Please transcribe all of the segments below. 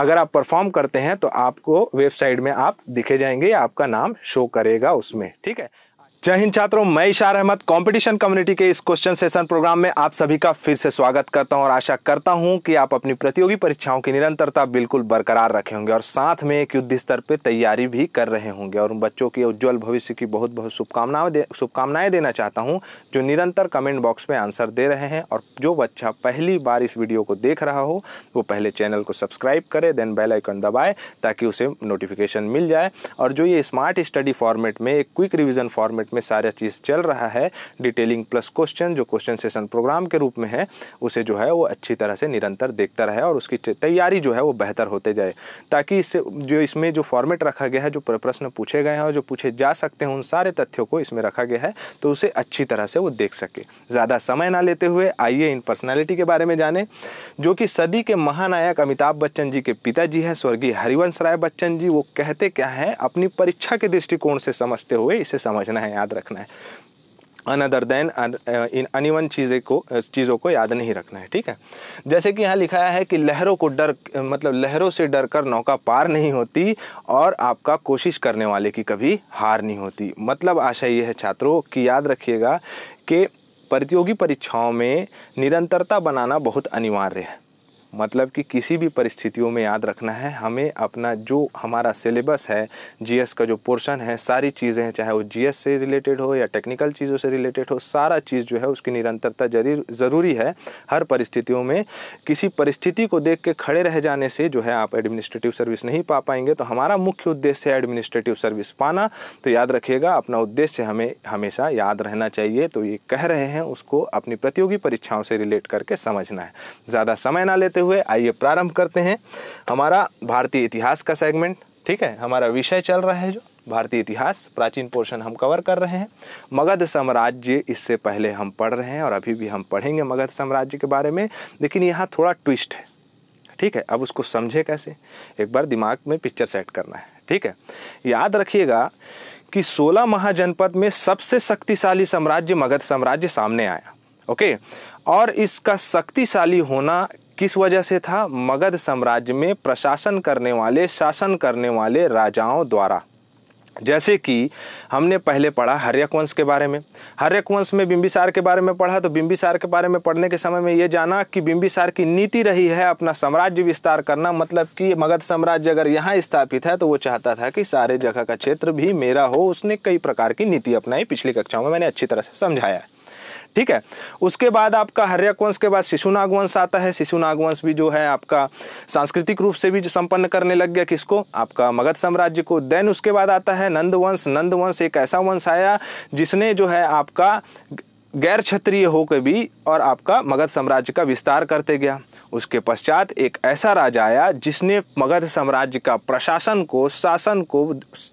अगर आप परफॉर्म करते हैं तो आपको वेबसाइट में आप दिखे जाएंगे या आपका नाम शो करेगा उसमें ठीक है जय हिंद छात्रों मैं इशार अहमद कंपटीशन कम्युनिटी के इस क्वेश्चन सेशन प्रोग्राम में आप सभी का फिर से स्वागत करता हूं और आशा करता हूं कि आप अपनी प्रतियोगी परीक्षाओं की निरंतरता बिल्कुल बरकरार रखे होंगे और साथ में एक युद्ध स्तर पर तैयारी भी कर रहे होंगे और उन बच्चों के उज्जवल भविष्य की बहुत बहुत शुभकामनाएं दे शुभकामनाएं देना चाहता हूँ जो निरंतर कमेंट बॉक्स में आंसर दे रहे हैं और जो बच्चा पहली बार इस वीडियो को देख रहा हो वो पहले चैनल को सब्सक्राइब करे देन बेलाइकन दबाए ताकि उसे नोटिफिकेशन मिल जाए और जो ये स्मार्ट स्टडी फॉर्मेट में एक क्विक रिविजन फॉर्मेट मार्केट में सारा चीज़ चल रहा है डिटेलिंग प्लस क्वेश्चन जो क्वेश्चन सेशन प्रोग्राम के रूप में है उसे जो है वो अच्छी तरह से निरंतर देखता रहे और उसकी तैयारी जो है वो बेहतर होते जाए ताकि इससे जो इसमें जो फॉर्मेट रखा गया है जो प्रश्न पूछे गए हैं और जो पूछे जा सकते हैं उन सारे तथ्यों को इसमें रखा गया है तो उसे अच्छी तरह से वो देख सके ज़्यादा समय ना लेते हुए आइए इन पर्सनैलिटी के बारे में जाने जो कि सदी के महानायक अमिताभ बच्चन जी के पिताजी हैं स्वर्गीय हरिवंश राय बच्चन जी वो कहते क्या हैं अपनी परीक्षा के दृष्टिकोण से समझते हुए इसे समझना है याद रखना है अनदर देन इन अनिवन चीज़ें को uh, चीज़ों को याद नहीं रखना है ठीक है जैसे कि यहाँ लिखाया है कि लहरों को डर uh, मतलब लहरों से डर कर नौका पार नहीं होती और आपका कोशिश करने वाले की कभी हार नहीं होती मतलब आशा ये है छात्रों कि याद रखिएगा कि प्रतियोगी परीक्षाओं में निरंतरता बनाना बहुत अनिवार्य है मतलब कि किसी भी परिस्थितियों में याद रखना है हमें अपना जो हमारा सिलेबस है जीएस का जो पोर्शन है सारी चीज़ें चाहे वो जीएस से रिलेटेड हो या टेक्निकल चीज़ों से रिलेटेड हो सारा चीज़ जो है उसकी निरंतरता जरूर ज़रूरी है हर परिस्थितियों में किसी परिस्थिति को देख के खड़े रह जाने से जो है आप एडमिनिस्ट्रेटिव सर्विस नहीं पा पाएंगे तो हमारा मुख्य उद्देश्य है एडमिनिस्ट्रेटिव सर्विस पाना तो याद रखिएगा अपना उद्देश्य हमें हमेशा याद रहना चाहिए तो ये कह रहे हैं उसको अपनी प्रतियोगी परीक्षाओं से रिलेट करके समझना है ज़्यादा समय ना लेते करते हुए आइए प्रारंभ करते हैं हमारा भारतीय इतिहास का सेगमेंट ठीक है हमारा विषय चल रहा है जो भारतीय इतिहास प्राचीन पोर्शन हम कवर कर रहे हैं मगध साम्राज्य इससे पहले हम पढ़ रहे हैं और अभी भी हम पढ़ेंगे मगध साम्राज्य के बारे में लेकिन यहाँ थोड़ा ट्विस्ट है ठीक है अब उसको समझे कैसे एक बार दिमाग में पिक्चर सेट करना है ठीक है याद रखिएगा कि 16 महाजनपद में सबसे शक्तिशाली साम्राज्य मगध साम्राज्य सामने आया ओके और इसका शक्तिशाली होना किस वजह से था मगध साम्राज्य में प्रशासन करने वाले शासन करने वाले राजाओं द्वारा जैसे कि हमने पहले पढ़ा हर्यक वंश के बारे में हर्यक वंश में बिंबिसार के बारे में पढ़ा तो बिंबिसार के बारे में पढ़ने के समय में ये जाना कि बिंबिसार की नीति रही है अपना साम्राज्य विस्तार करना मतलब कि मगध साम्राज्य अगर यहाँ स्थापित है तो वो चाहता था कि सारे जगह का क्षेत्र भी मेरा हो उसने कई प्रकार की नीति अपनाई पिछली कक्षाओं में मैंने अच्छी तरह से समझाया है ठीक है उसके बाद आपका हर्यक वंश के बाद शिशुनाग वंश आता है शिशुनाग वंश भी जो है आपका सांस्कृतिक रूप से भी संपन्न करने लग गया किसको आपका मगध साम्राज्य को देन उसके बाद आता है नंद वंश नंद वंश एक ऐसा वंश आया जिसने जो है आपका गैर क्षत्रिय होकर भी और आपका मगध साम्राज्य का विस्तार करते गया उसके पश्चात एक ऐसा राजा आया जिसने मगध साम्राज्य का प्रशासन को शासन को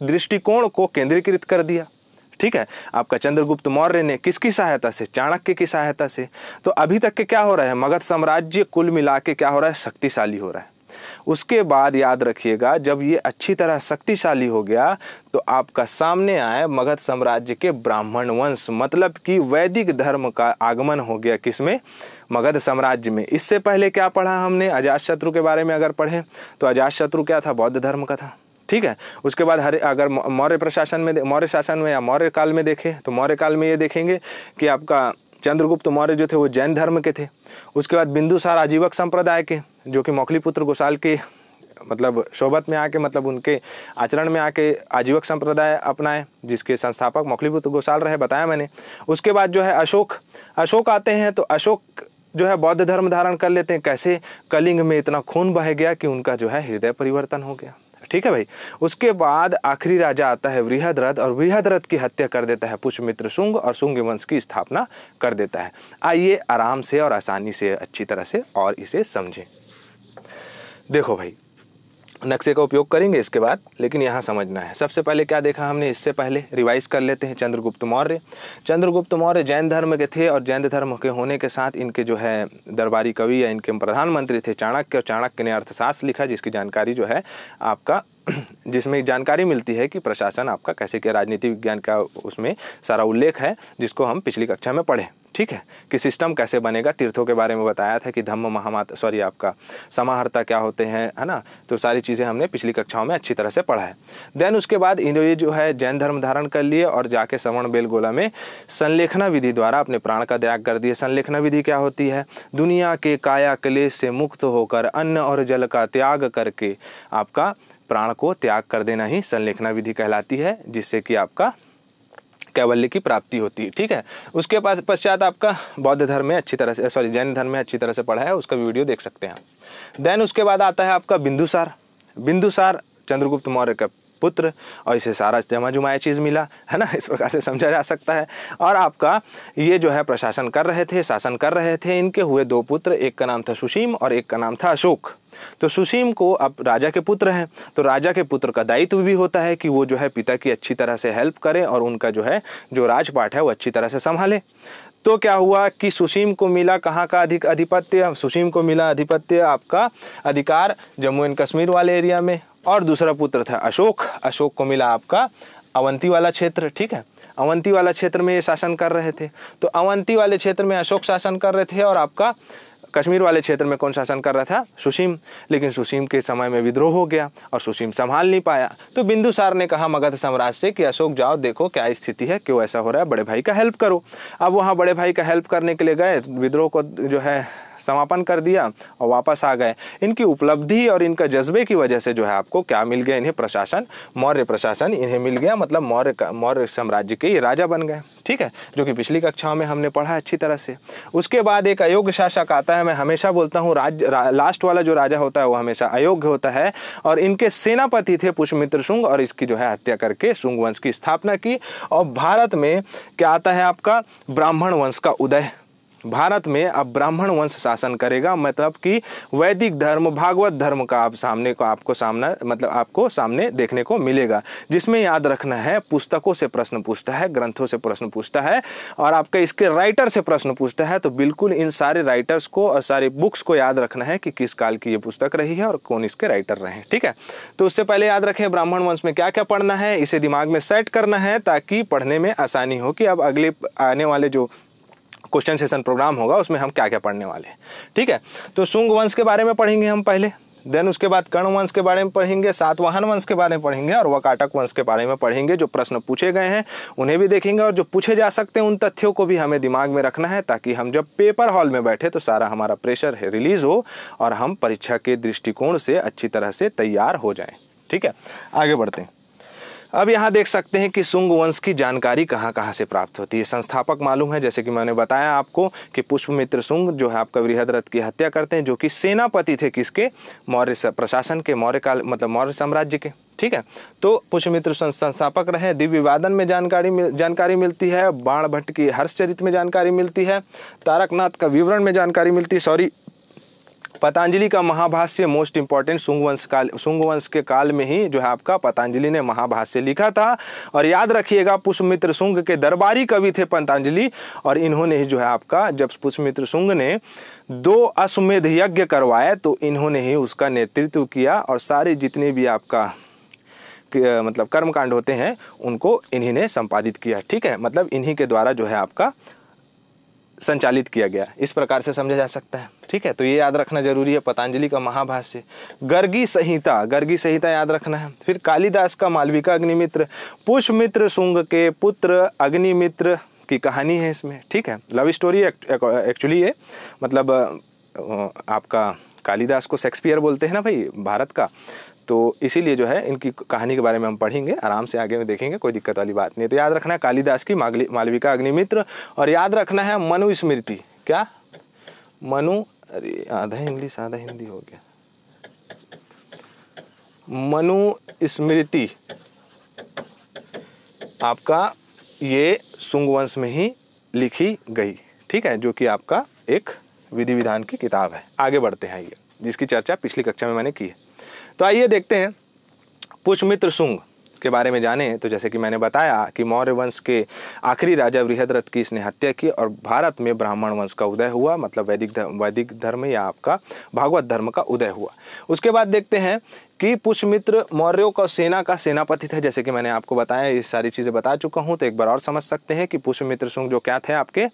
दृष्टिकोण को केंद्रीकृत कर दिया ठीक है आपका चंद्रगुप्त मौर्य ने किसकी सहायता से चाणक्य की सहायता से तो अभी तक के क्या हो रहा है मगध साम्राज्य कुल मिला के क्या हो रहा है शक्तिशाली हो रहा है उसके बाद याद रखिएगा जब ये अच्छी तरह शक्तिशाली हो गया तो आपका सामने आए मगध साम्राज्य के ब्राह्मण वंश मतलब कि वैदिक धर्म का आगमन हो गया किसमें मगध साम्राज्य में इससे पहले क्या पढ़ा हमने अजात शत्रु के बारे में अगर पढ़ें तो अजात शत्रु क्या था बौद्ध धर्म का था ठीक है उसके बाद हर अगर मौर्य प्रशासन में मौर्य शासन में या मौर्य काल में देखें तो मौर्य काल में ये देखेंगे कि आपका चंद्रगुप्त मौर्य जो थे वो जैन धर्म के थे उसके बाद बिंदुसार आजीवक संप्रदाय के जो कि पुत्र गोसाल के मतलब शोभत में आके मतलब उनके आचरण में आके आजीवक संप्रदाय अपनाए जिसके संस्थापक मौखलीपुत्र गोसाल रहे बताया मैंने उसके बाद जो है अशोक अशोक आते हैं तो अशोक जो है बौद्ध धर्म धारण कर लेते हैं कैसे कलिंग में इतना खून बह गया कि उनका जो है हृदय परिवर्तन हो गया ठीक है भाई उसके बाद आखिरी राजा आता है रथ और बृहदरथ की हत्या कर देता है पुष्यमित्र शुंग और शुंग वंश की स्थापना कर देता है आइए आराम से और आसानी से अच्छी तरह से और इसे समझें देखो भाई नक्शे का उपयोग करेंगे इसके बाद लेकिन यहाँ समझना है सबसे पहले क्या देखा हमने इससे पहले रिवाइज कर लेते हैं चंद्रगुप्त मौर्य चंद्रगुप्त मौर्य जैन धर्म के थे और जैन धर्म के होने के साथ इनके जो है दरबारी कवि या इनके प्रधानमंत्री थे चाणक्य और चाणक्य ने अर्थशास्त्र लिखा जिसकी जानकारी जो है आपका जिसमें जानकारी मिलती है कि प्रशासन आपका कैसे क्या राजनीति विज्ञान का उसमें सारा उल्लेख है जिसको हम पिछली कक्षा में पढ़े ठीक है कि सिस्टम कैसे बनेगा तीर्थों के बारे में बताया था कि धम्म महामाता सॉरी आपका समाहर्ता क्या होते हैं है ना तो सारी चीज़ें हमने पिछली कक्षाओं में अच्छी तरह से पढ़ा है देन उसके बाद इन्होंने जो है जैन धर्म धारण कर लिए और जाके श्रवण बेलगोला में संलेखना विधि द्वारा अपने प्राण का त्याग कर दिए संलेखना विधि क्या होती है दुनिया के काया कलेश से मुक्त होकर अन्न और जल का त्याग करके आपका प्राण को त्याग कर देना ही संलेखना विधि कहलाती है जिससे कि आपका कैवल्य की प्राप्ति होती है ठीक है उसके पास पश्चात आपका बौद्ध धर्म में अच्छी तरह से सॉरी जैन धर्म में अच्छी तरह से पढ़ा है उसका वीडियो देख सकते हैं देन उसके बाद आता है आपका बिंदुसार बिंदुसार चंद्रगुप्त मौर्य का पुत्र और इसे सारा जमा जुमाया चीज़ मिला है ना इस प्रकार से समझा जा सकता है और आपका ये जो है प्रशासन कर रहे थे शासन कर रहे थे इनके हुए दो पुत्र एक का नाम था सुशीम और एक का नाम था अशोक तो सुशीम को अब राजा के पुत्र हैं तो राजा के पुत्र का दायित्व भी होता है कि वो जो है पिता की अच्छी तरह से हेल्प करें और उनका जो है जो राजपाठ है वो अच्छी तरह से संभाले तो क्या हुआ कि सुशीम को मिला कहाँ का अधिक अधिपत्य सुशीम को मिला अधिपत्य आपका अधिकार जम्मू एंड कश्मीर वाले एरिया में और दूसरा पुत्र था अशोक अशोक को मिला आपका अवंती वाला क्षेत्र ठीक है अवंती वाला क्षेत्र में ये शासन कर रहे थे तो अवंती वाले क्षेत्र में अशोक शासन कर रहे थे और आपका कश्मीर वाले क्षेत्र में कौन शासन कर रहा था सुशीम लेकिन सुशीम के समय में विद्रोह हो गया और सुशीम संभाल नहीं पाया तो बिंदुसार ने कहा मगध साम्राज्य से कि अशोक जाओ देखो क्या स्थिति है क्यों ऐसा हो रहा है बड़े भाई का हेल्प करो अब वहाँ बड़े भाई का हेल्प करने के लिए गए विद्रोह को जो है समापन कर दिया और वापस आ गए इनकी उपलब्धि और इनका जज्बे की वजह से जो है आपको क्या मिल गया इन्हें प्रशासन मौर्य प्रशासन इन्हें मिल गया मतलब मौर्य मौर्य साम्राज्य के राजा बन गए ठीक है जो कि पिछली कक्षाओं में हमने पढ़ा अच्छी तरह से उसके बाद एक अयोग्य शासक आता है मैं हमेशा बोलता हूँ राज रा, लास्ट वाला जो राजा होता है वो हमेशा अयोग्य होता है और इनके सेनापति थे पुष्पमित्र शुंग और इसकी जो है हत्या करके शुंग वंश की स्थापना की और भारत में क्या आता है आपका ब्राह्मण वंश का उदय भारत में अब ब्राह्मण वंश शासन करेगा मतलब कि वैदिक धर्म भागवत धर्म का आप सामने को आपको सामना मतलब आपको सामने देखने को मिलेगा जिसमें याद रखना है पुस्तकों से प्रश्न पूछता है ग्रंथों से प्रश्न पूछता है और आपका इसके राइटर से प्रश्न पूछता है तो बिल्कुल इन सारे राइटर्स को और सारी बुक्स को याद रखना है कि किस काल की ये पुस्तक रही है और कौन इसके राइटर रहे ठीक है तो उससे पहले याद रखें ब्राह्मण वंश में क्या क्या पढ़ना है इसे दिमाग में सेट करना है ताकि पढ़ने में आसानी हो कि अब अगले आने वाले जो क्वेश्चन सेशन प्रोग्राम होगा उसमें हम क्या क्या पढ़ने वाले हैं ठीक है तो शुंग वंश के बारे में पढ़ेंगे हम पहले देन उसके बाद कर्ण वंश के बारे में पढ़ेंगे सातवाहन वंश के बारे में पढ़ेंगे और वकाटक वंश के बारे में पढ़ेंगे जो प्रश्न पूछे गए हैं उन्हें भी देखेंगे और जो पूछे जा सकते हैं उन तथ्यों को भी हमें दिमाग में रखना है ताकि हम जब पेपर हॉल में बैठे तो सारा हमारा प्रेशर है रिलीज हो और हम परीक्षा के दृष्टिकोण से अच्छी तरह से तैयार हो जाए ठीक है आगे बढ़ते हैं अब यहाँ देख सकते हैं कि सुंग वंश की जानकारी कहाँ कहाँ से प्राप्त होती है संस्थापक मालूम है जैसे कि मैंने बताया आपको कि पुष्पमित्र सुंग जो है आपका वृहद की हत्या करते हैं जो कि सेनापति थे किसके मौर्य प्रशासन के मौर्य काल मतलब मौर्य साम्राज्य के ठीक है तो पुष्पमित्र संस्थापक रहे दिव्य वादन में जानकारी मिल जानकारी मिलती है बाण भट्ट की हर्षचरित में जानकारी मिलती है तारकनाथ का विवरण में जानकारी मिलती है सॉरी पतंजलि का महाभाष्य मोस्ट इंपॉर्टेंट सुंगवंश काल सुंगवंश के काल में ही जो है आपका पतंजलि ने महाभाष्य लिखा था और याद रखिएगा पुष्पमित्र सुंग के दरबारी कवि थे पतंजलि और इन्होंने ही जो है आपका जब पुष्पमित्र सुंग ने दो अश्वमेध यज्ञ करवाए तो इन्होंने ही उसका नेतृत्व किया और सारे जितने भी आपका मतलब कर्मकांड होते हैं उनको इन्हीं ने संपादित किया ठीक है मतलब इन्हीं के द्वारा जो है आपका संचालित किया गया इस प्रकार से समझा जा सकता है ठीक है तो ये याद रखना जरूरी है पतंजलि का महाभाष्य गर्गी संहिता गर्गी संहिता याद रखना है फिर कालिदास का मालविका अग्निमित्र पुष्यमित्र सुंग के पुत्र अग्निमित्र की कहानी है इसमें ठीक है लव स्टोरी एक्चुअली ये मतलब आपका कालिदास को शेक्सपियर बोलते हैं ना भाई भारत का तो इसीलिए जो है इनकी कहानी के बारे में हम पढ़ेंगे आराम से आगे में देखेंगे कोई दिक्कत वाली बात नहीं तो याद रखना है कालिदास की मालविका अग्निमित्र और याद रखना है मनुस्मृति क्या मनु अरे आधा इंग्लिश आधा हिंदी हो गया मनुस्मृति आपका ये सुंगवंश में ही लिखी गई ठीक है जो कि आपका एक विधि विधान की किताब है आगे बढ़ते हैं ये जिसकी चर्चा पिछली कक्षा में मैंने की है तो आइए देखते हैं पुष्मित्र सुंग के बारे में जाने तो जैसे कि मैंने बताया कि मौर्य वंश के आखिरी राजा बृहद्रथ की इसने हत्या की और भारत में ब्राह्मण वंश का उदय हुआ मतलब वैदिक धर्म वैदिक धर्म या आपका भागवत धर्म का उदय हुआ उसके बाद देखते हैं कि पुष्यमित्र मौर्यों का सेना का सेनापति था जैसे कि मैंने आपको बताया ये सारी चीज़ें बता चुका हूँ तो एक बार और समझ सकते हैं कि पुष्यमित्र सुंग जो क्या थे आपके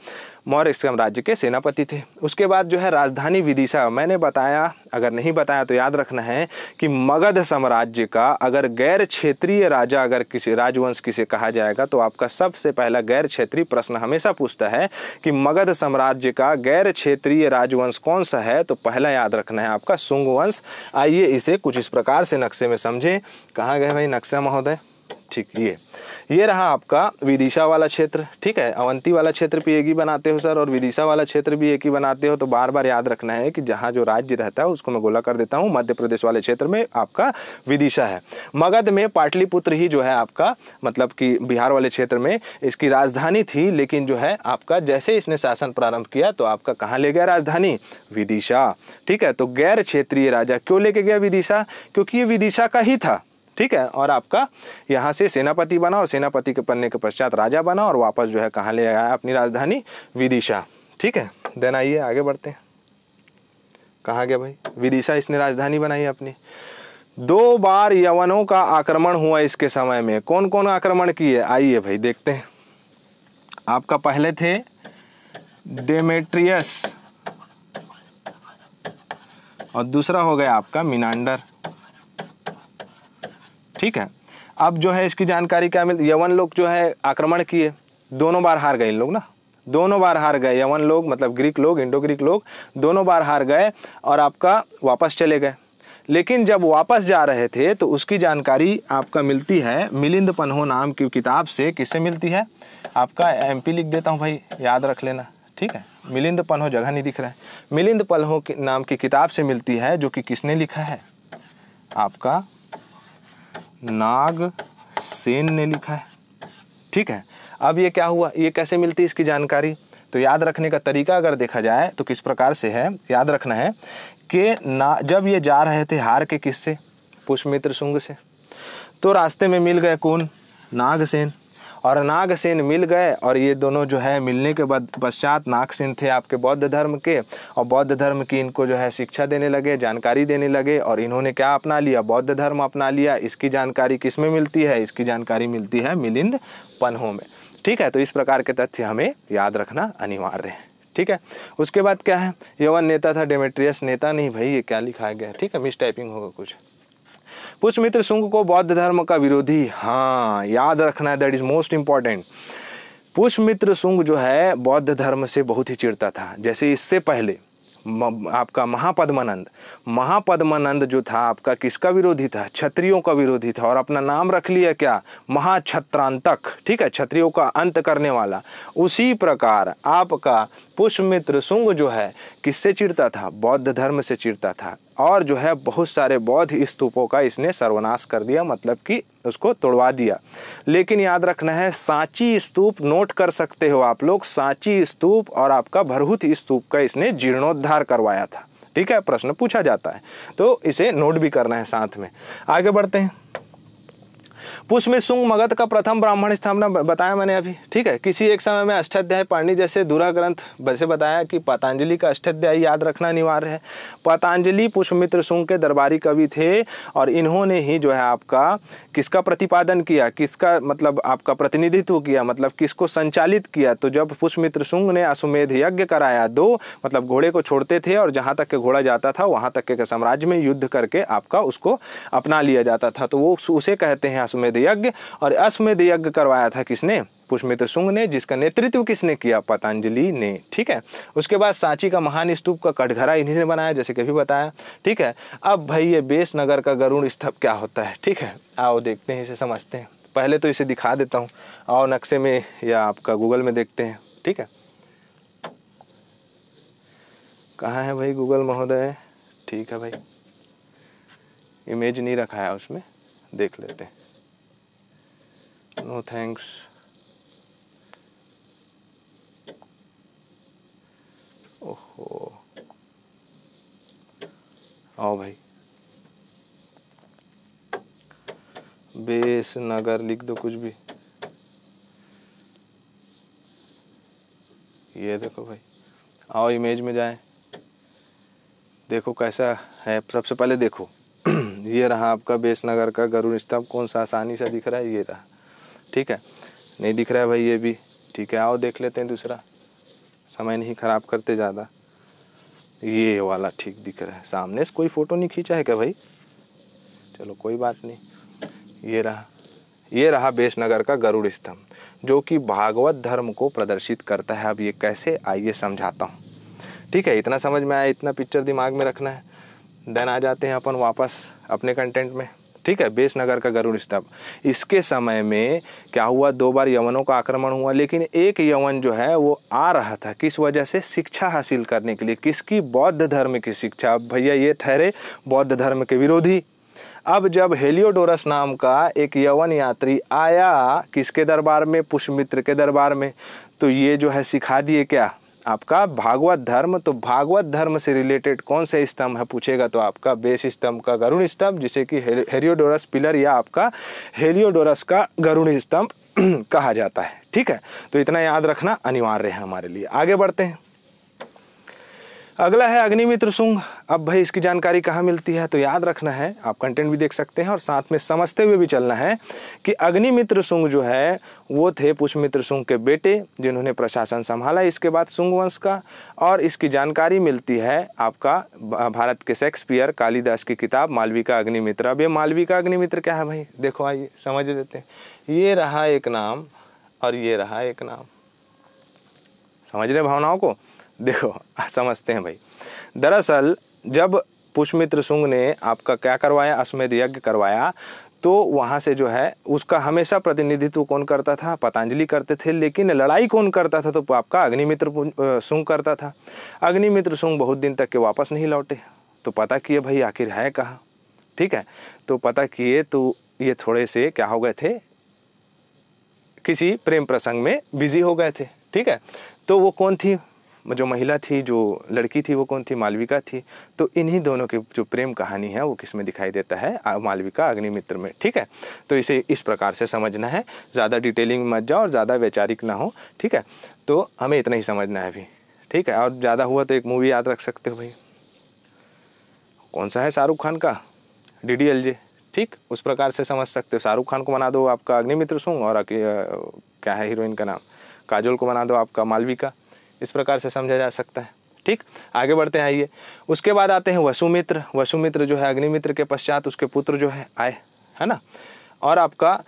मौर्य साम्राज्य के सेनापति थे उसके बाद जो है राजधानी विदिशा मैंने बताया अगर नहीं बताया तो याद रखना है कि मगध साम्राज्य का अगर गैर क्षेत्रीय राजा अगर किसी राजवंश किसे कहा जाएगा तो आपका सबसे पहला गैर क्षेत्रीय प्रश्न हमेशा पूछता है कि मगध साम्राज्य का गैर क्षेत्रीय राजवंश कौन सा है तो पहला याद रखना है आपका सुंग वंश आइए इसे कुछ इस प्रकार से नक्शे में समझें कहाँ गए भाई नक्शा महोदय ठीक ये ये रहा आपका विदिशा वाला क्षेत्र ठीक है अवंती वाला क्षेत्र भी एक ही बनाते हो सर और विदिशा वाला क्षेत्र भी एक ही बनाते हो तो बार बार याद रखना है कि जहाँ जो राज्य रहता है उसको मैं गोला कर देता हूँ मध्य प्रदेश वाले क्षेत्र में आपका विदिशा है मगध में पाटलिपुत्र ही जो है आपका मतलब कि बिहार वाले क्षेत्र में इसकी राजधानी थी लेकिन जो है आपका जैसे इसने शासन प्रारंभ किया तो आपका कहाँ ले गया राजधानी विदिशा ठीक है तो गैर क्षेत्रीय राजा क्यों लेके गया विदिशा क्योंकि ये विदिशा का ही था ठीक है और आपका यहाँ से सेनापति बना और सेनापति के बनने के पश्चात राजा बना और वापस जो है कहाँ ले आया अपनी राजधानी विदिशा ठीक है देन आइए आगे बढ़ते हैं कहाँ गया भाई विदिशा इसने राजधानी बनाई अपनी दो बार यवनों का आक्रमण हुआ इसके समय में कौन कौन आक्रमण किए आइए भाई देखते हैं आपका पहले थे डेमेट्रियस और दूसरा हो गया आपका मिनांडर ठीक है अब जो है इसकी जानकारी क्या मिल यवन लोग जो है आक्रमण किए दोनों बार हार गए इन लोग ना दोनों बार हार गए यवन लोग मतलब ग्रीक लोग इंडो ग्रीक लोग दोनों बार हार गए और आपका वापस चले गए लेकिन जब वापस जा रहे थे तो उसकी जानकारी आपका मिलती है मिलिंद पन्हो नाम की किताब से किससे मिलती है आपका एम लिख देता हूँ भाई याद रख लेना ठीक है मिलिंद पन्हो जगह नहीं दिख रहा है मिलिंद पन्हो नाम की किताब से मिलती है जो कि किसने लिखा है आपका नाग सेन ने लिखा है ठीक है अब ये क्या हुआ ये कैसे मिलती है इसकी जानकारी तो याद रखने का तरीका अगर देखा जाए तो किस प्रकार से है याद रखना है कि ना जब ये जा रहे थे हार के किस्से पुष्पमित्र शुंग से तो रास्ते में मिल गए कौन नागसेन और नागसेन मिल गए और ये दोनों जो है मिलने के बाद पश्चात नागसेन थे आपके बौद्ध धर्म के और बौद्ध धर्म की इनको जो है शिक्षा देने लगे जानकारी देने लगे और इन्होंने क्या अपना लिया बौद्ध धर्म अपना लिया इसकी जानकारी किस में मिलती है इसकी जानकारी मिलती है मिलिंद पन्हों में ठीक है तो इस प्रकार के तथ्य हमें याद रखना अनिवार्य है ठीक है उसके बाद क्या है यवन नेता था डेमेट्रियस नेता नहीं भाई ये क्या लिखा गया ठीक है मिस टाइपिंग होगा कुछ पुष्यमित्र शुंग को बौद्ध धर्म का विरोधी हाँ याद रखना है that is most important Pushyamitra Shunga जो है बौद्ध धर्म से बहुत ही चिड़ता था जैसे इससे पहले आपका महापद्मानंद महापद्मानंद जो था आपका किसका विरोधी था क्षत्रियों का विरोधी था और अपना नाम रख लिया क्या महाक्षत्रांतक ठीक है क्षत्रियों का अंत करने वाला उसी प्रकार आपका पुष्यमित्र शुंग जो है किससे चिड़ता था बौद्ध धर्म से चिड़ता था और जो है बहुत सारे बौद्ध स्तूपों का इसने सर्वनाश कर दिया मतलब कि उसको तोड़वा दिया लेकिन याद रखना है सांची स्तूप नोट कर सकते हो आप लोग सांची स्तूप और आपका भरहुत स्तूप का इसने जीर्णोद्धार करवाया था ठीक है प्रश्न पूछा जाता है तो इसे नोट भी करना है साथ में आगे बढ़ते हैं में सुंग मगध का प्रथम ब्राह्मण स्थापना बताया मैंने अभी ठीक है किसी एक समय में अष्टाध्याय पाणी जैसे दूरा ग्रंथ वैसे बताया कि पतंजलि का अष्टाध्याय याद रखना अनिवार्य है पतंजलि पुष्पमित्र सुंग के दरबारी कवि थे और इन्होंने ही जो है आपका किसका प्रतिपादन किया किसका मतलब आपका प्रतिनिधित्व किया मतलब किसको संचालित किया तो जब पुष्पमित्र सुंग ने अश्वमेध यज्ञ कराया दो मतलब घोड़े को छोड़ते थे और जहाँ तक के घोड़ा जाता था वहाँ तक के साम्राज्य में युद्ध करके आपका उसको अपना लिया जाता था तो वो उसे कहते हैं अश्वमेध अश्वमेध यज्ञ और अश्वमेध यज्ञ करवाया था किसने पुष्मित्र सुंग ने जिसका नेतृत्व किसने किया पतंजलि ने ठीक है उसके बाद सांची का महान स्तूप का कटघरा इन्हीं ने बनाया जैसे कभी बताया ठीक है अब भाई ये बेस नगर का गरुण स्तंभ क्या होता है ठीक है आओ देखते हैं इसे समझते हैं पहले तो इसे दिखा देता हूँ आओ नक्शे में या आपका गूगल में देखते हैं ठीक है कहाँ है भाई गूगल महोदय ठीक है भाई इमेज नहीं रखा है उसमें देख लेते हैं no thanks ओहो आओ भाई बेस नगर लिख दो कुछ भी ये देखो भाई आओ इमेज में जाएं देखो कैसा है सबसे पहले देखो ये रहा आपका बेस नगर का गरुड़ स्तंभ कौन सा आसानी से दिख रहा है ये रहा ठीक है नहीं दिख रहा है भाई ये भी ठीक है आओ देख लेते हैं दूसरा समय नहीं ख़राब करते ज़्यादा ये वाला ठीक दिख रहा है सामने से कोई फ़ोटो नहीं खींचा है क्या भाई चलो कोई बात नहीं ये रहा ये रहा बेशनगर का गरुड़ स्तंभ जो कि भागवत धर्म को प्रदर्शित करता है अब ये कैसे आइए समझाता हूँ ठीक है इतना समझ में आया इतना पिक्चर दिमाग में रखना है देन आ जाते हैं अपन वापस अपने कंटेंट में ठीक है नगर का गरुड़ स्तंभ इसके समय में क्या हुआ दो बार यवनों का आक्रमण हुआ लेकिन एक यवन जो है वो आ रहा था किस वजह से शिक्षा हासिल करने के लिए किसकी बौद्ध धर्म की शिक्षा भैया ये ठहरे बौद्ध धर्म के विरोधी अब जब हेलियोडोरस नाम का एक यवन यात्री आया किसके दरबार में पुष्पमित्र के दरबार में तो ये जो है सिखा दिए क्या आपका भागवत धर्म तो भागवत धर्म से रिलेटेड कौन सा स्तंभ है पूछेगा तो आपका बेस स्तंभ का गरुण स्तंभ जिसे कि हेरियोडोरस पिलर या आपका हेलियोडोरस का गरुण स्तंभ कहा जाता है ठीक है तो इतना याद रखना अनिवार्य है हमारे लिए आगे बढ़ते हैं अगला है अग्निमित्र सुंग अब भाई इसकी जानकारी कहाँ मिलती है तो याद रखना है आप कंटेंट भी देख सकते हैं और साथ में समझते हुए भी चलना है कि अग्निमित्र सुंग जो है वो थे पुष्पमित्र सुंग के बेटे जिन्होंने प्रशासन संभाला इसके बाद सुंग वंश का और इसकी जानकारी मिलती है आपका भारत के शेक्सपियर कालिदास की किताब मालविका अग्निमित्र अब ये मालविका अग्निमित्र क्या है भाई देखो आइए समझ लेते हैं ये रहा एक नाम और ये रहा एक नाम समझ रहे भावनाओं को देखो समझते हैं भाई दरअसल जब पुष्मित्र सुंग ने आपका क्या करवाया अश्वमेध यज्ञ करवाया तो वहाँ से जो है उसका हमेशा प्रतिनिधित्व कौन करता था पतंजलि करते थे लेकिन लड़ाई कौन करता था तो आपका अग्निमित्र सुंग करता था अग्निमित्र सुंग बहुत दिन तक के वापस नहीं लौटे तो पता किए भाई आखिर है कहाँ ठीक है तो पता किए तो ये थोड़े से क्या हो गए थे किसी प्रेम प्रसंग में बिजी हो गए थे ठीक है तो वो कौन थी जो महिला थी जो लड़की थी वो कौन थी मालविका थी तो इन्हीं दोनों की जो प्रेम कहानी है वो किस में दिखाई देता है मालविका अग्निमित्र में ठीक है तो इसे इस प्रकार से समझना है ज़्यादा डिटेलिंग मत जाओ और ज़्यादा वैचारिक ना हो ठीक है तो हमें इतना ही समझना है अभी ठीक है और ज़्यादा हुआ तो एक मूवी याद रख सकते हो भाई कौन सा है शाहरुख खान का डी डी एल जे ठीक उस प्रकार से समझ सकते हो शाहरुख खान को बना दो आपका अग्निमित्र सुंग और क्या है हीरोइन का नाम काजोल को बना दो आपका मालविका इस प्रकार से समझा जा सकता है ठीक आगे बढ़ते हैं आइए उसके बाद आते हैं वसुमित्र वसुमित्र जो है अग्निमित्र के पश्चात उसके पुत्र जो है आए है ना और आपका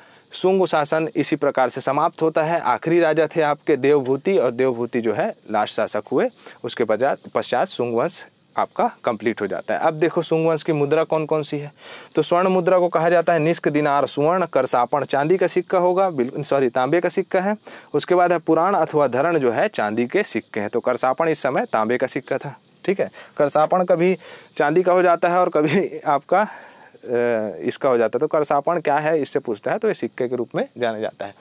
सुंग शासन इसी प्रकार से समाप्त होता है आखिरी राजा थे आपके देवभूति और देवभूति जो है लास्ट शासक हुए उसके पश्चात पश्चात सुंगवंश आपका कंप्लीट हो जाता है अब देखो सुंगवंश की मुद्रा कौन कौन सी है तो स्वर्ण मुद्रा को कहा जाता है निष्क दिनार सुवर्ण करसापण चांदी का सिक्का होगा बिल्कुल सॉरी तांबे का सिक्का है उसके बाद है पुराण अथवा धरण जो है चांदी के सिक्के हैं तो करसापण इस समय तांबे का सिक्का था ठीक है करसापण कभी चांदी का हो जाता है और कभी आपका इसका हो जाता है तो करसापण क्या है इससे पूछता है तो ये सिक्के के रूप में जाना जाता है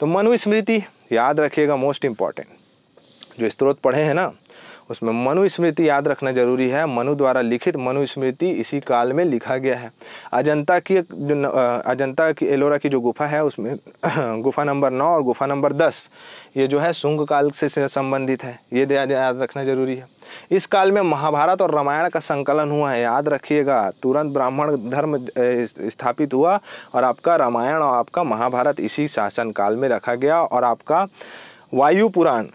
तो मनुस्मृति याद रखिएगा मोस्ट इम्पॉर्टेंट जो स्त्रोत पढ़े हैं ना उसमें मनुस्मृति याद रखना जरूरी है मनु द्वारा लिखित मनुस्मृति इसी काल में लिखा गया है अजंता की जो अजंता की एलोरा की जो गुफा है उसमें गुफा नंबर नौ और गुफा नंबर दस ये जो है शुंग काल से संबंधित है ये याद रखना जरूरी है इस काल में महाभारत और रामायण का संकलन हुआ है याद रखिएगा तुरंत ब्राह्मण धर्म स्थापित हुआ और आपका रामायण और आपका महाभारत इसी शासन काल में रखा गया और आपका वायु पुराण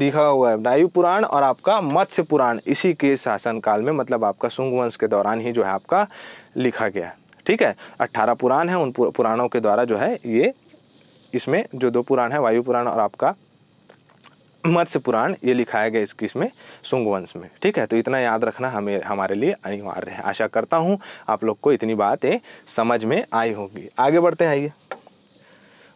लिखा हुआ है वायु पुराण और आपका मत्स्य पुराण इसी के शासनकाल में मतलब आपका शुंग वंश के दौरान ही जो है आपका लिखा गया है ठीक है अट्ठारह पुराण है उन पुराणों के द्वारा जो है ये इसमें जो दो पुराण है वायु पुराण और आपका मत्स्य पुराण ये लिखाया गया इसकी इसमें शुंग वंश में ठीक है तो इतना याद रखना हमें हमारे लिए अनिवार्य है आशा करता हूँ आप लोग को इतनी बातें समझ में आई होगी आगे बढ़ते हैं आइए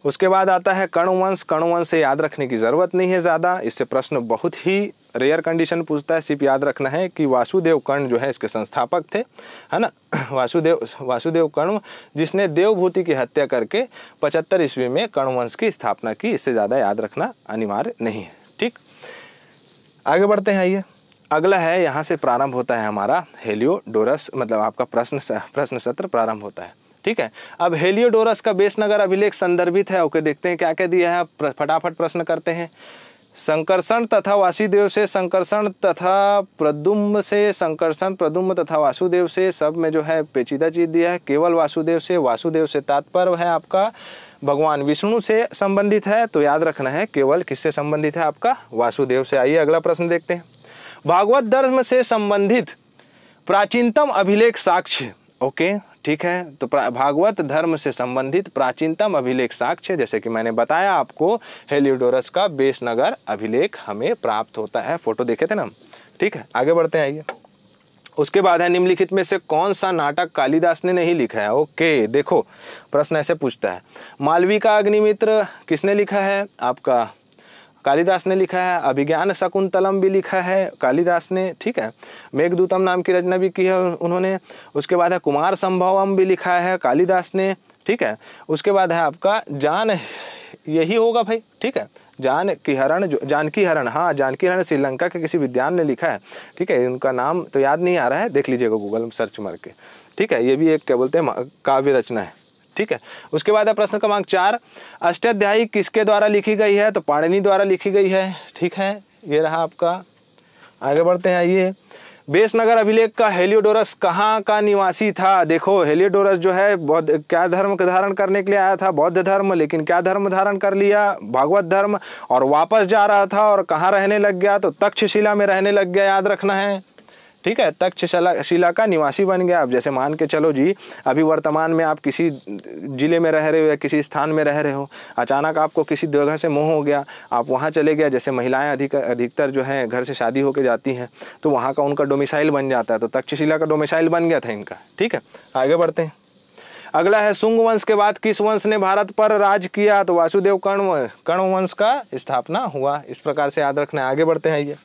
उसके बाद आता है कर्णवंश कर्णवंश से याद रखने की ज़रूरत नहीं है ज़्यादा इससे प्रश्न बहुत ही रेयर कंडीशन पूछता है सिर्फ याद रखना है कि वासुदेव कर्ण जो है इसके संस्थापक थे है ना वासुदेव वासुदेव कर्ण जिसने देवभूति की हत्या करके पचहत्तर ईस्वी में कर्णवंश की स्थापना की इससे ज़्यादा याद रखना अनिवार्य नहीं है ठीक आगे बढ़ते हैं आइए अगला है यहाँ से प्रारंभ होता है हमारा हेलियोडोरस मतलब आपका प्रश्न प्रश्न सत्र प्रारंभ होता है ठीक है अब हेलियोडोरस का बेस नगर अभिलेख संदर्भित है ओके देखते हैं क्या क्या दिया है फटाफट प्रश्न करते हैं संकर्षण तथा वासुदेव से संकर्षण तथा प्रदुम्ब से संकर्षण प्रदुम्ब तथा वासुदेव से सब में जो है पेचीदा चीज दिया है केवल वासुदेव से वासुदेव से तात्पर्य है आपका भगवान विष्णु से संबंधित है तो याद रखना है केवल किससे संबंधित है आपका वासुदेव से आइए अगला प्रश्न देखते हैं भागवत धर्म से संबंधित प्राचीनतम अभिलेख साक्ष्य ओके ठीक है तो भागवत धर्म से संबंधित प्राचीनतम अभिलेख साक्ष्य जैसे कि मैंने बताया आपको हेलियोडोरस का बेसनगर अभिलेख हमें प्राप्त होता है फोटो देखे थे ना ठीक है आगे बढ़ते हैं आइए उसके बाद है निम्नलिखित में से कौन सा नाटक कालिदास ने नहीं लिखा है ओके देखो प्रश्न ऐसे पूछता है मालवी का अग्निमित्र किसने लिखा है आपका कालिदास ने लिखा है अभिज्ञान शकुंतलम भी लिखा है कालिदास ने ठीक है मेघदूतम नाम की रचना भी की है उन्होंने उसके बाद है कुमार संभवम भी लिखा है कालिदास ने ठीक है उसके बाद है आपका जान यही होगा भाई ठीक है जान की हरण जो जानकी हरण हाँ जानकी हरण श्रीलंका के किसी विद्वान ने लिखा है ठीक है उनका नाम तो याद नहीं आ रहा है देख लीजिएगा गूगल में सर्च मार के ठीक है ये भी एक क्या बोलते हैं काव्य रचना है ठीक है उसके बाद है प्रश्न क्रमांक चार अष्टाध्यायी किसके द्वारा लिखी गई है तो पाणिनी द्वारा लिखी गई है ठीक है ये रहा आपका आगे बढ़ते हैं आइए बेसनगर अभिलेख का हेलियोडोरस कहाँ का निवासी था देखो हेलियोडोरस जो है बौद्ध क्या धर्म धारण करने के लिए आया था बौद्ध धर्म लेकिन क्या धर्म धारण कर लिया भागवत धर्म और वापस जा रहा था और कहाँ रहने लग गया तो तक्षशिला में रहने लग गया याद रखना है ठीक है तक्षशिला शिला का निवासी बन गया आप जैसे मान के चलो जी अभी वर्तमान में आप किसी ज़िले में रह रहे हो या किसी स्थान में रह रहे हो अचानक आपको किसी जगह से मोह हो गया आप वहाँ चले गया जैसे महिलाएं अधिक अधिकतर जो है घर से शादी होकर जाती हैं तो वहाँ का उनका डोमिसाइल बन जाता है तो तक्षशिला का डोमिसाइल बन गया था इनका ठीक है आगे बढ़ते हैं अगला है शुंग वंश के बाद किस वंश ने भारत पर राज किया तो वासुदेव कर्ण कर्ण वंश का स्थापना हुआ इस प्रकार से याद रखना आगे बढ़ते हैं ये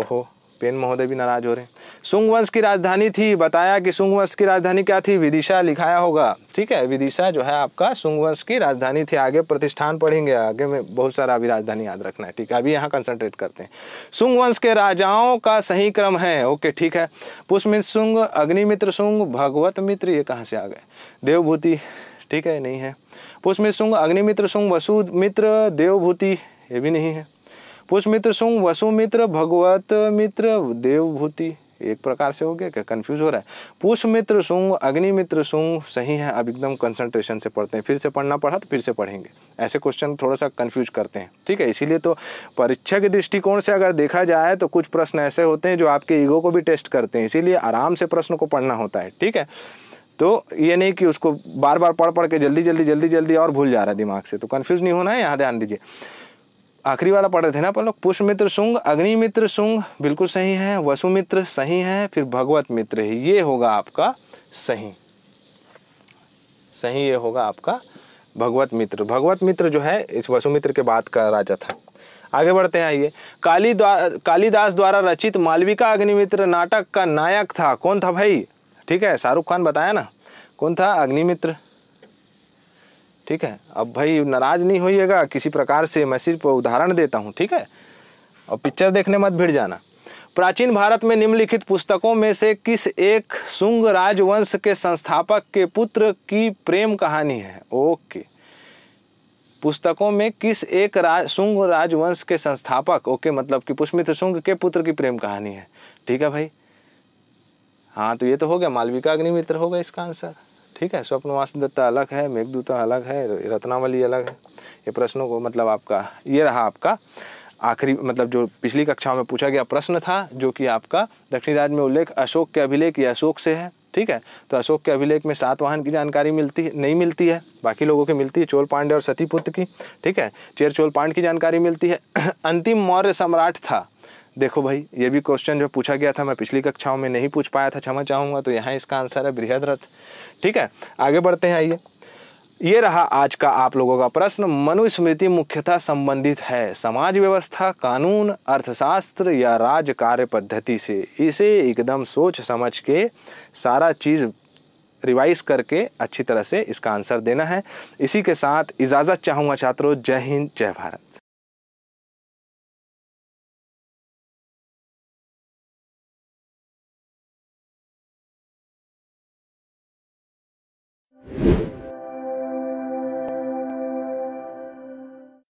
ओहो पेन महोदय भी नाराज हो रहे हैं सुंग वंश की राजधानी थी बताया कि सुंग वंश की राजधानी क्या थी विदिशा लिखाया होगा ठीक है विदिशा जो है आपका सुंग वंश की राजधानी थी आगे प्रतिष्ठान पढ़ेंगे आगे में बहुत सारा अभी राजधानी याद रखना है ठीक है अभी यहाँ कंसनट्रेट करते हैं सुंग वंश के राजाओं का सही क्रम है ओके ठीक है पुष्पमित्र सुंग अग्निमित्र सुंग भगवत मित्र ये कहाँ से आ गए देवभूति ठीक है नहीं है पुष्पमित्र सुंग अग्निमित्र सुंग वसु मित्र देवभूति ये भी नहीं है पुष्पमित्र सुंग वसु मित्र भगवत मित्र देवभूति एक प्रकार से हो गया क्या कंफ्यूज हो रहा है पुष मित्र सुंग अग्निमित्र सुंग सही है अब एकदम कंसंट्रेशन से पढ़ते हैं फिर से पढ़ना पढ़ा तो फिर से पढ़ेंगे ऐसे क्वेश्चन थोड़ा सा कंफ्यूज करते हैं ठीक है इसीलिए तो परीक्षा के दृष्टिकोण से अगर देखा जाए तो कुछ प्रश्न ऐसे होते हैं जो आपके ईगो को भी टेस्ट करते हैं इसीलिए आराम से प्रश्न को पढ़ना होता है ठीक है तो ये नहीं कि उसको बार बार पढ़ पढ़ के जल्दी जल्दी जल्दी जल्दी और भूल जा रहा है दिमाग से तो कन्फ्यूज़ नहीं होना है यहाँ ध्यान दीजिए आखिरी वाला पढ़ रहे थे ना अपन लोग पुष्यमित्र शुंग अग्निमित्र शुंग बिल्कुल सही है वसुमित्र सही है फिर भगवत मित्र है ये होगा आपका सही सही ये होगा आपका भगवत मित्र भगवत मित्र जो है इस वसुमित्र के बाद का राजा था आगे बढ़ते हैं आइए काली कालीदास द्वारा रचित मालविका अग्निमित्र नाटक का नायक था कौन था भाई ठीक है शाहरुख खान बताया ना कौन था अग्निमित्र ठीक है अब भाई नाराज नहीं होइएगा किसी प्रकार से मैं सिर्फ उदाहरण देता हूँ ठीक है और पिक्चर देखने मत भिड़ जाना प्राचीन भारत में निम्नलिखित पुस्तकों में से किस एक शुंग राजवंश के संस्थापक के पुत्र की प्रेम कहानी है ओके पुस्तकों में किस एक राज शुंग राजवंश के संस्थापक ओके मतलब कि पुष्मित्र शुंग के पुत्र की प्रेम कहानी है ठीक है भाई हाँ तो ये तो हो गया मालविका अग्निमित्र होगा इसका आंसर ठीक है स्वप्नवास दत्ता अलग है मेघदूता अलग है रत्नावली अलग है ये प्रश्नों को मतलब आपका ये रहा आपका आखिरी मतलब जो पिछली कक्षाओं में पूछा गया प्रश्न था जो कि आपका दक्षिणी राज्य में उल्लेख अशोक के अभिलेख या अशोक से है ठीक है तो अशोक के अभिलेख में सात वाहन की जानकारी मिलती है नहीं मिलती है बाकी लोगों की मिलती है चोल पांडे और सतीपुत्र की ठीक है चेर चोल पांड की जानकारी मिलती है अंतिम मौर्य सम्राट था देखो भाई ये भी क्वेश्चन जो पूछा गया था मैं पिछली कक्षाओं में नहीं पूछ पाया था क्षमा चाहूँगा तो यहाँ इसका आंसर है बृहद रथ ठीक है आगे बढ़ते हैं आइए ये रहा आज का आप लोगों का प्रश्न मनुस्मृति मुख्यतः संबंधित है समाज व्यवस्था कानून अर्थशास्त्र या राज कार्य पद्धति से इसे एकदम सोच समझ के सारा चीज़ रिवाइज करके अच्छी तरह से इसका आंसर देना है इसी के साथ इजाज़त चाहूंगा छात्रों जय हिंद जय भारत